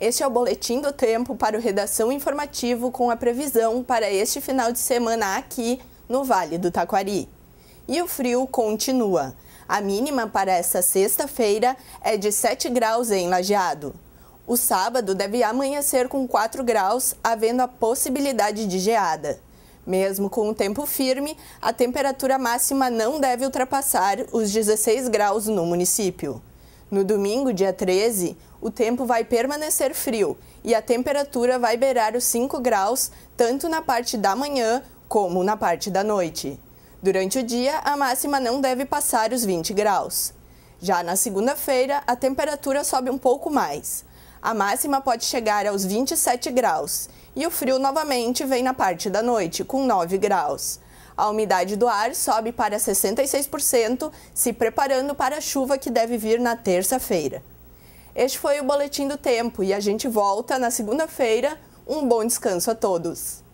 Este é o Boletim do Tempo para o Redação Informativo com a previsão para este final de semana aqui no Vale do Taquari. E o frio continua. A mínima para esta sexta-feira é de 7 graus em Lajeado. O sábado deve amanhecer com 4 graus, havendo a possibilidade de geada. Mesmo com o tempo firme, a temperatura máxima não deve ultrapassar os 16 graus no município. No domingo, dia 13, o tempo vai permanecer frio e a temperatura vai beirar os 5 graus, tanto na parte da manhã como na parte da noite. Durante o dia, a máxima não deve passar os 20 graus. Já na segunda-feira, a temperatura sobe um pouco mais. A máxima pode chegar aos 27 graus e o frio novamente vem na parte da noite, com 9 graus. A umidade do ar sobe para 66%, se preparando para a chuva que deve vir na terça-feira. Este foi o Boletim do Tempo e a gente volta na segunda-feira. Um bom descanso a todos.